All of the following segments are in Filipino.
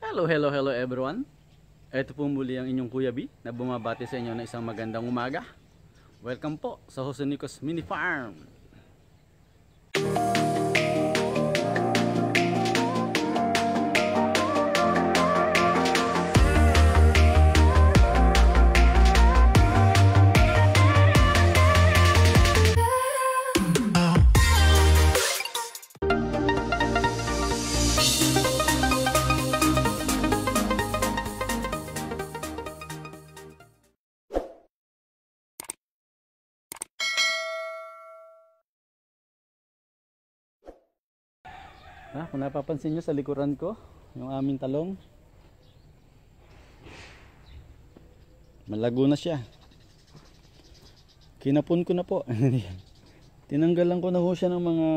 Hello, hello, hello everyone. Ito po muli ang inyong Kuya B na bumabati sa inyo ng isang magandang umaga. Welcome po sa Jose Nicos Mini Farm. Music Ha, ah, kung napapansin nyo sa likuran ko, yung aming talong. Malago na siya. Kinapon ko na po. Tinanggalan ko na ho siya ng mga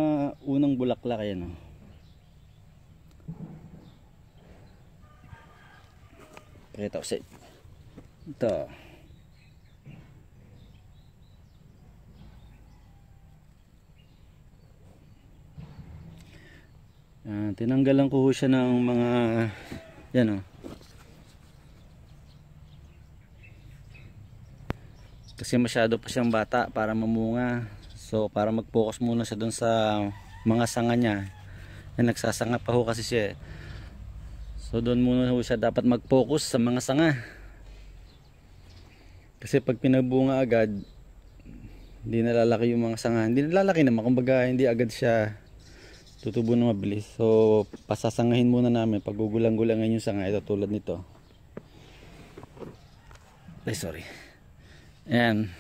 unang bulaklak ayan oh. Pakita ko sa ito. uh, ah, lang ko siya ng mga yan o oh. kasi masyado pa siyang bata para mamunga so para mag focus muna siya dun sa mga sanga niya na nagsasanga pa ho kasi siya eh. so doon muna ho siya dapat mag focus sa mga sanga kasi pag pinabunga agad hindi nalalaki yung mga sanga hindi nalalaki naman kumbaga hindi agad siya tutubo na mabilis so pasasangahin muna namin pag gugulang-gulangan yung sanga ito tulad nito ay sorry ayan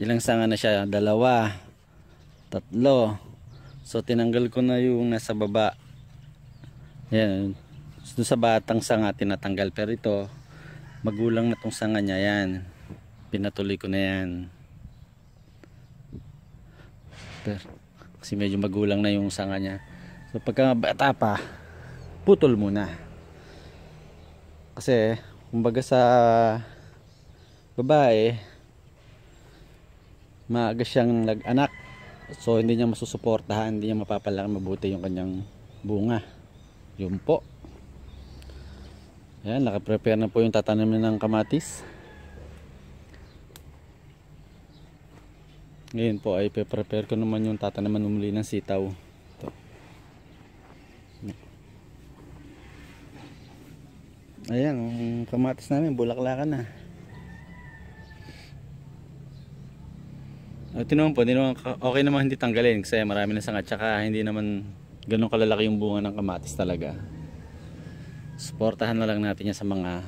ilang sanga na siya dalawa tatlo so tinanggal ko na yung nasa baba ayan doon sa batang sanga tinatanggal pero ito magulang na tong sanga niya yan pinatuloy ko na yan pero kasi medyo magulang na yung sanga niya so pagka bata pa putol muna kasi kumbaga sa babae maaga siyang nag-anak so hindi niya masusuportahan hindi niya mapapalaki mabuti yung kanyang bunga yun po yan nakaprepare na po yung tatanamin ng kamatis ngayon po ay pe-prepare ko naman yung tatanaman muli ng sitaw Ito. ayan ang kamatis namin bulaklakan na At tinuwan po tinuwan, okay naman hindi tanggalin kasi marami na sanga tsaka hindi naman ganun kalalaki yung bunga ng kamatis talaga Suportahan na lang natin yan sa mga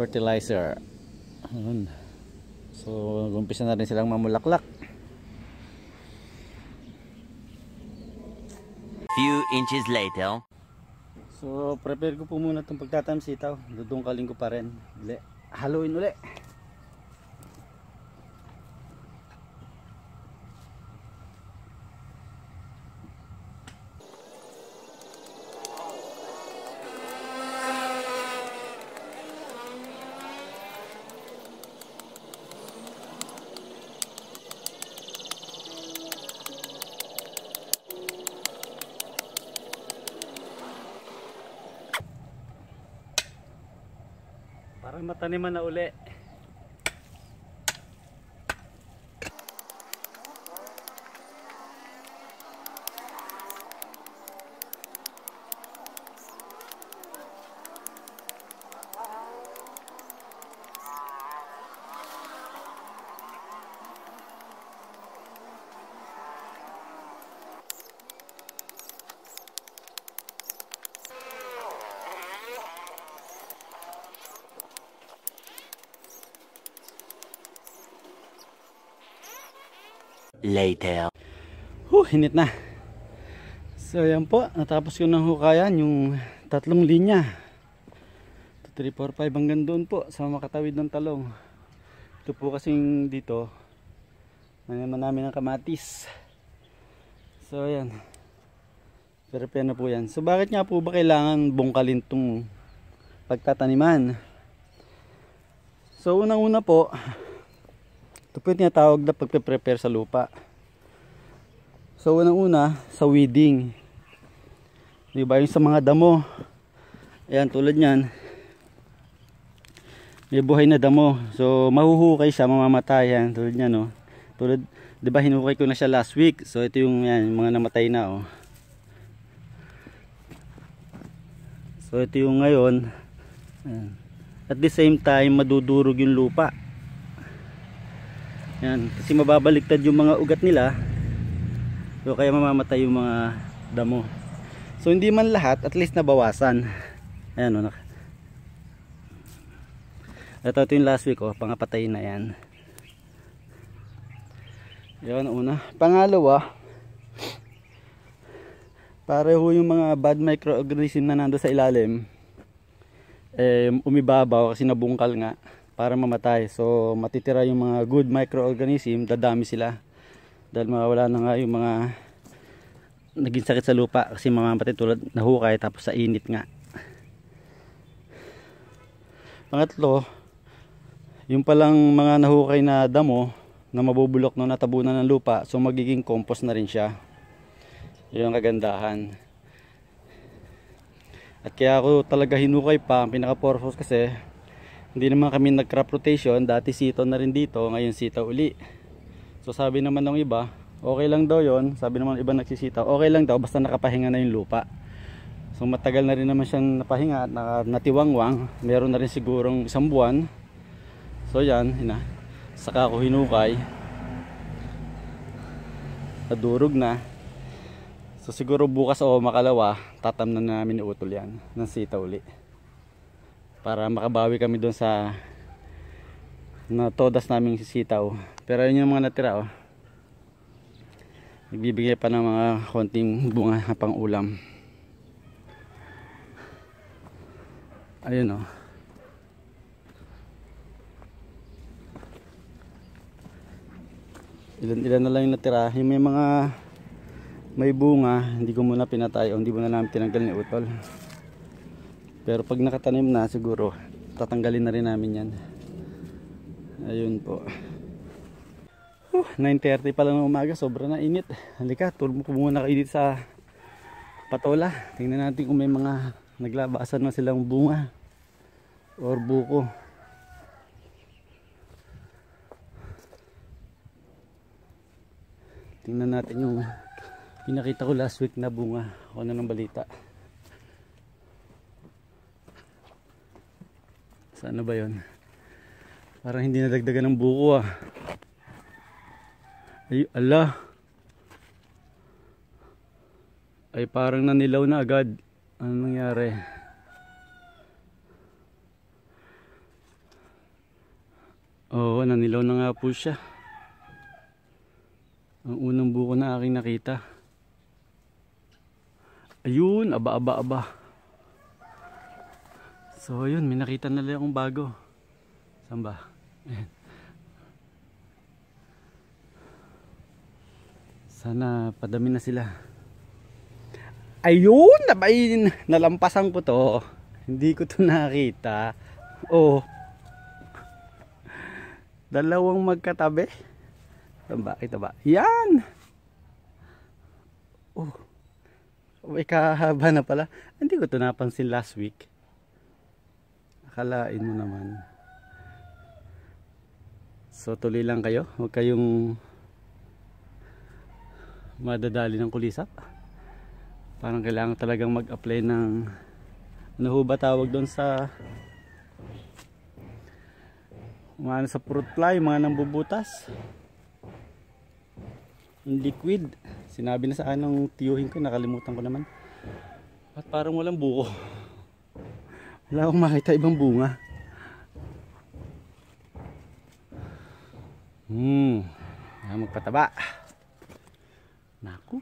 fertilizer ayun So, gumpisa na rin silang mamulaklak. Few inches later. So, prepare ko po muna itong pagtatamsitaw. sitaw. Dudungkaling ko pa rin. Haluin ulit. taniman na uli later. Huh, hinit na. So ayan po, natapos ko ng hukayan yung tatlong linya. 2, 3, 4, 5 hanggang doon po sa makatawid ng talong. Ito po kasing dito, nanaman namin ng kamatis. So ayan. Pero na po yan. So bakit nga po ba kailangan bungkalin itong pagtataniman? So unang-una po, ito po yung tinatawag na pagpe-prepare sa lupa. So, unang-una, sa weeding. Di Yung sa mga damo. Ayan, tulad yan. May buhay na damo. So, mahuhukay siya, mamamatay. Ayan, tulad yan, no? Oh. Tulad, diba, hinukay ko na siya last week. So, ito yung, yan, yung mga namatay na, oh. So, ito yung ngayon. At the same time, madudurog yung lupa. Yan, kasi mababaliktad yung mga ugat nila. So kaya mamamatay yung mga damo. So hindi man lahat, at least nabawasan. Ayun oh. Ito, ito yung last week oh, pangapatay na yan. Yan oh, una. Pangalawa, pareho yung mga bad microorganism na nando sa ilalim. Eh, umibabaw kasi nabungkal nga para mamatay. So matitira yung mga good microorganism, dadami sila. Dahil mawala na nga yung mga naging sakit sa lupa kasi mamamatay tulad nahukay tapos sa init nga. Pangatlo, yung palang mga nahukay na damo na mabubulok na natabunan ng lupa so magiging compost na rin siya. Yun ang kagandahan. At kaya ako talaga hinukay pa, ang pinaka-purpose kasi hindi naman kami nag crop rotation dati sito na rin dito ngayon sita uli so sabi naman ng iba okay lang daw yon sabi naman iba nagsisita okay lang daw basta nakapahinga na yung lupa so matagal na rin naman siyang napahinga at natiwangwang meron na rin sigurong isang buwan so yan ina saka ako hinukay nadurog na so siguro bukas o makalawa tatam na namin utol yan ng sita uli para makabawi kami doon sa na todas naming sisitaw pero yun yung mga natira oh. nagbibigay pa ng mga konting bunga pang ulam ayun oh ilan ilan na lang yung natira yung may mga may bunga hindi ko muna pinatay o oh. hindi mo na namin tinanggal ni utol pero pag nakatanim na siguro tatanggalin na rin namin yan ayun po uh, 9.30 pa lang ng umaga sobra na init halika tulmo ko muna kayo dito sa patola tingnan natin kung may mga naglabasan na silang bunga or buko tingnan natin yung pinakita ko last week na bunga o ano ng balita sa ano ba yon parang hindi nadagdagan ng buko ah ay ala ay parang nanilaw na agad ano nangyari oo nanilaw na nga po siya ang unang buko na aking nakita ayun aba aba aba So yun, may nakita na lang akong bago. Saan ba? Ayan. Sana padami na sila. Ayun, nabay, nalampasan ko to. Hindi ko to nakita. Oh. Dalawang magkatabi. Saan ba? Ito ba? Yan! Oh. May kahaba na pala. Hindi ko to napansin last week akalain mo naman so tuloy lang kayo huwag kayong madadali ng kulisap parang kailangan talagang mag apply ng ano ho ba tawag doon sa mga sa fruit fly mga nang bubutas yung liquid sinabi na sa anong tiyuhin ko nakalimutan ko naman at parang walang buko wala akong makita ibang bunga. Hmm. Ayan, magpataba. Naku.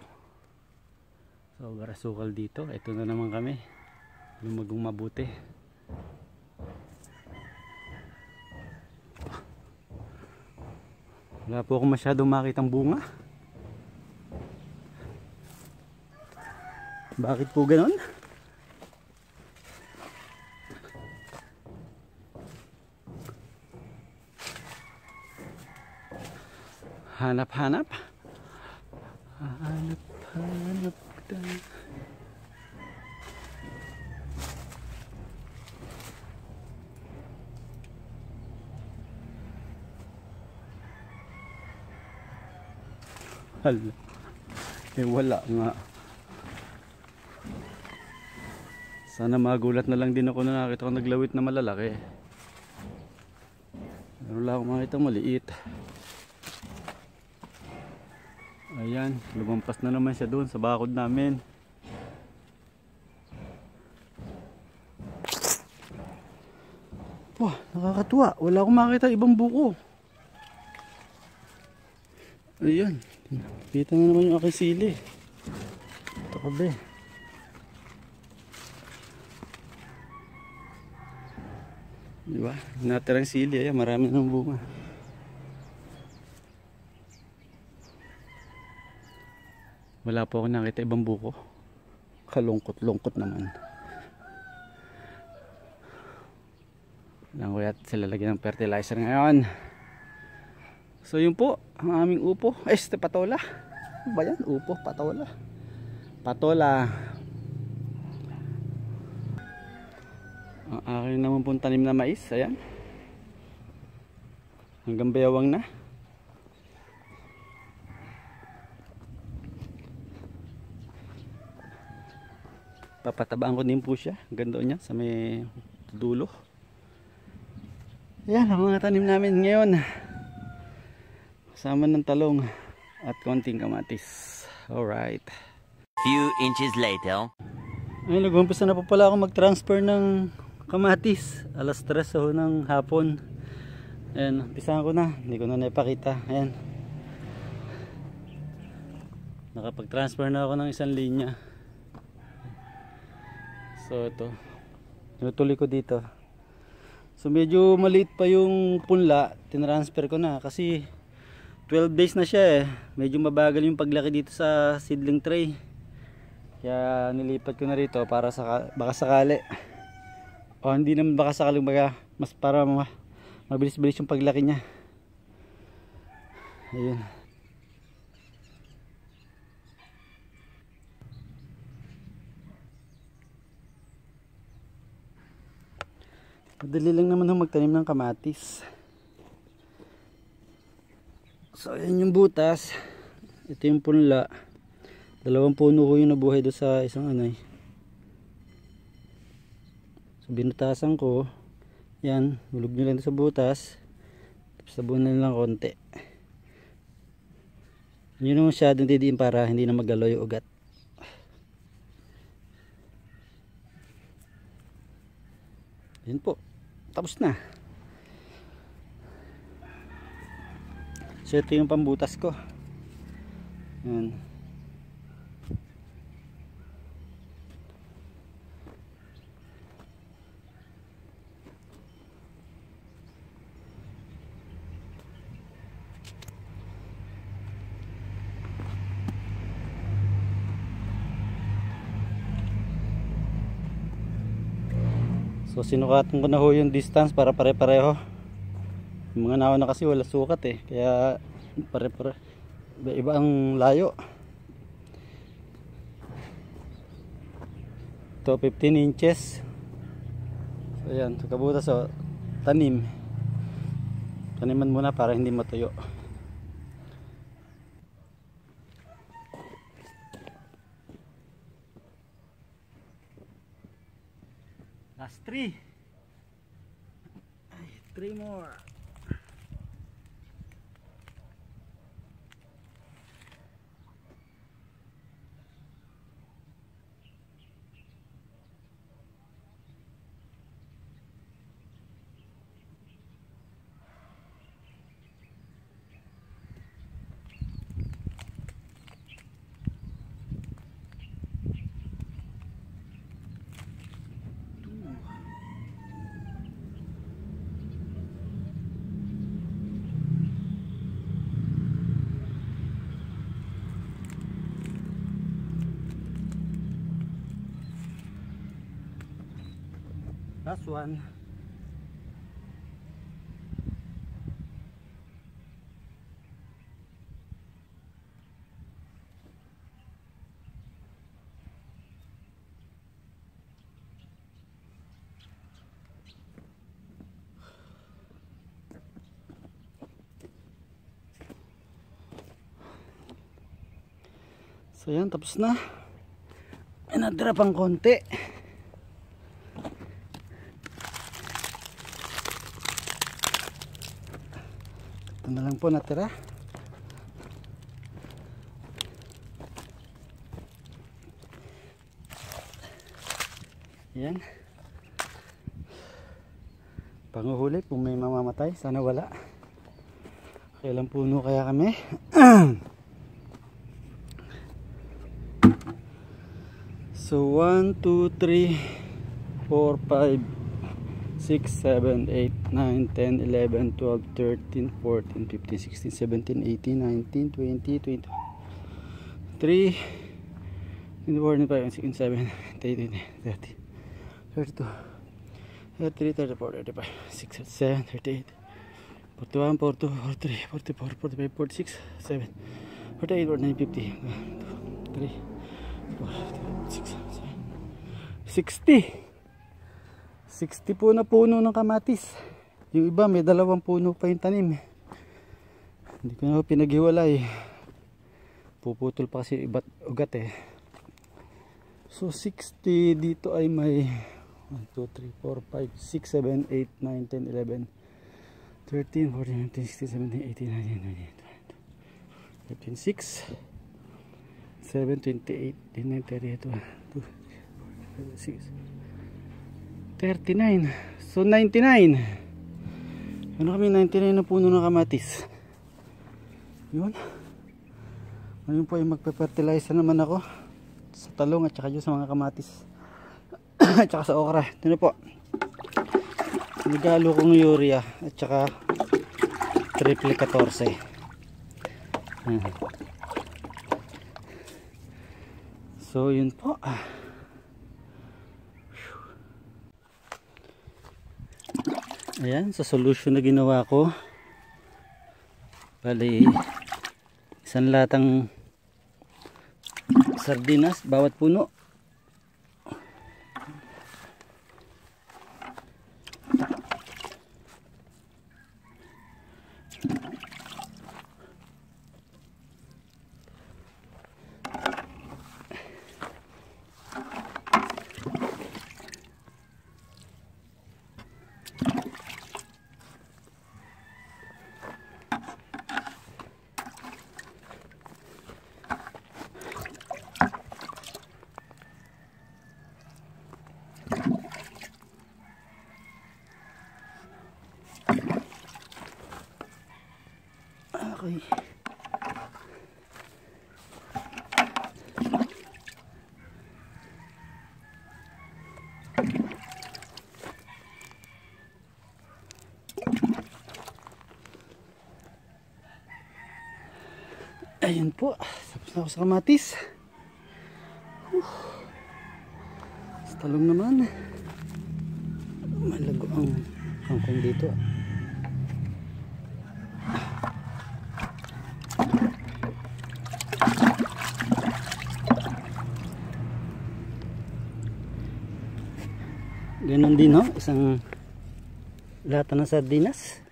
Sobrang sukal dito. Ito na naman kami. Lumagong mabuti. Wala po akong masyadong makitang bunga. Bakit po ganon? hanap-hanap. Hanap-hanap tayo. Hala. Eh wala nga. Sana magulat na lang din ako na nakita ko naglawit na malalaki. Pero wala akong makita maliit. Ayan, lumampas na naman siya doon sa bakod namin. Wah, nakakatuwa. Wala akong makita ibang buko. Ayan. Kita na naman yung aking sili. Ito ka be. Diba? Natirang sili. Ayan, marami ng bunga. wala po ako nakita ibang buko kalungkot lungkot naman lang kaya sila lagi ng fertilizer ngayon so yun po ang aming upo este patola ano ba yan upo patola patola ang akin naman pong tanim na mais ayan hanggang bayawang na patabaan ko din po siya ganda niya sa may dulo yan ang mga tanim namin ngayon kasama ng talong at konting kamatis alright few inches later ayun nagumpisa na po pala ako mag transfer ng kamatis alas 3 so ng hapon ayan umpisahan ko na hindi ko na naipakita ayan nakapag transfer na ako ng isang linya So ito. Tinutuloy ko dito. So medyo maliit pa yung punla, tinransfer ko na kasi 12 days na siya eh. Medyo mabagal yung paglaki dito sa seedling tray. Kaya nilipat ko na rito para sa baka sakali. O hindi naman baka sakali baga mas para mabilis-bilis yung paglaki niya. Ayun. Madali lang naman magtanim ng kamatis. So, ayan yung butas. Ito yung punla. Dalawang puno ko yung nabuhay doon sa isang anay. So, binutasan ko. Yan, hulog nyo lang sa butas. Tapos sabunan lang konti. Yun yung masyadong didiin para hindi na magalaw yung ugat. Yan po tapos na so ito yung pambutas ko yan So sinukatan ko na ho yung distance para pare-pareho. Mga mga na kasi wala sukat eh. Kaya pare pareho Iba-iba ang layo. Ito 15 inches. So ayan, kabutas o. Oh, tanim. Taniman muna para hindi matuyo. last 3 3 more last one So yan, tapos na. Ay, nadra pang konti. po natira yan panguhuli kung may mamamatay sana wala kailan puno kaya kami so 1 2 3 4 5 6, 7, 8, 9, 10, 11, 12, 13, 14, 15, 16, 17, 18, 19, 20, 20 3, 24, 25, 26, 27, 28, 30, 32, 33, 34, 35, 6, 7, 38, 41, 42, 43, 44, 45, 46, 7, 48, 49, 50, 3, 4, 5, 6, 7, 60. 60 po na puno ng kamatis yung iba may dalawang puno pa yung tanim hindi ko na pinaghiwalay puputol pa kasi iba't ugat eh so 60 dito ay may 1, 2, 3, 4, 5, 6, 7, 8, 9, 10, 11 13, 14, 15, 16, 17, 18, 19, 20, 15, 6 7, 28, 29, 30, 21, 22, 23, 24, 25, 26 39 so 99 ano kami 99 na puno ng kamatis yun ngayon po ay magpe-fertilizer naman ako sa talong at saka yun sa mga kamatis at saka sa okra ito na po nagalo kong urea at saka triple 14 so yun po ah ayan sa solution na ginawa ko bali isang latang sardinas bawat puno ako eh. po, tapos na ako sa kamatis. Uh, talong naman. Malago ang angkong dito ah. ganun din no isang lata ng sardinas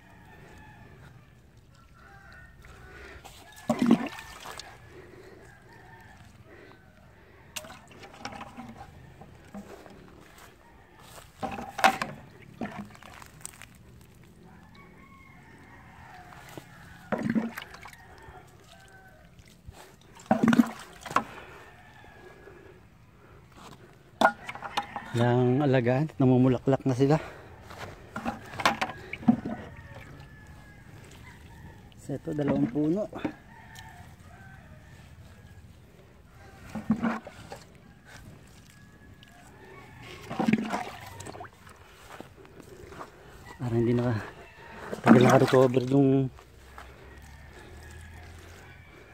alagaan. Namumulaklak na sila. So ito dalawang puno. Para hindi naka tagal naka-recover yung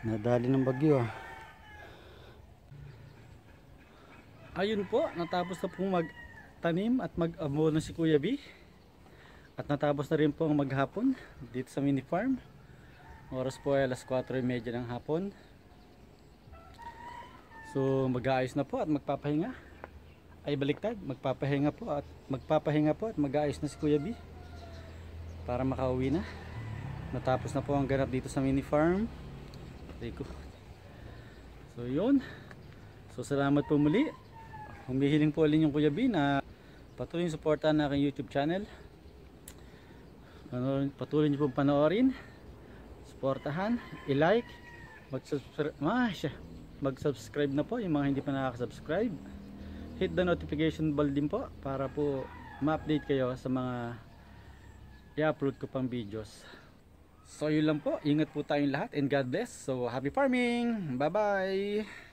nadali ng bagyo ah. Ayun po, natapos na po mag magtanim at mag na si Kuya B. At natapos na rin po ang maghapon dito sa mini farm. Oras po ay alas 4.30 ng hapon. So mag-aayos na po at magpapahinga. Ay baliktad, magpapahinga po at magpapahinga po at mag-aayos na si Kuya B. Para makauwi na. Natapos na po ang ganap dito sa mini farm. Rico. So yun. So salamat po muli. Humihiling po alin yung Kuya B na Patuloy suportahan na aking YouTube channel. Patuloy, patuloy niyo pong panoorin. Suportahan, i-like, mag-subscribe, ah, mag-subscribe na po yung mga hindi pa nakaka-subscribe. Hit the notification bell din po para po ma-update kayo sa mga i-upload ko pang videos. So yun lang po. Ingat po tayong lahat and God bless. So happy farming. Bye bye.